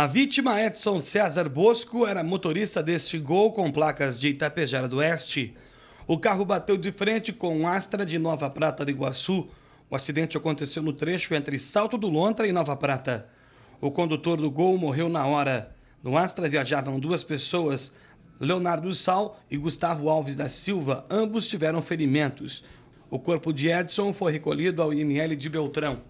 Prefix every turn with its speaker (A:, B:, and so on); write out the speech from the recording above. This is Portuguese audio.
A: A vítima, Edson César Bosco, era motorista deste Gol com placas de Itapejara do Oeste. O carro bateu de frente com um Astra de Nova Prata do Iguaçu. O acidente aconteceu no trecho entre Salto do Lontra e Nova Prata. O condutor do Gol morreu na hora. No Astra viajavam duas pessoas, Leonardo Sal e Gustavo Alves da Silva. Ambos tiveram ferimentos. O corpo de Edson foi recolhido ao IML de Beltrão.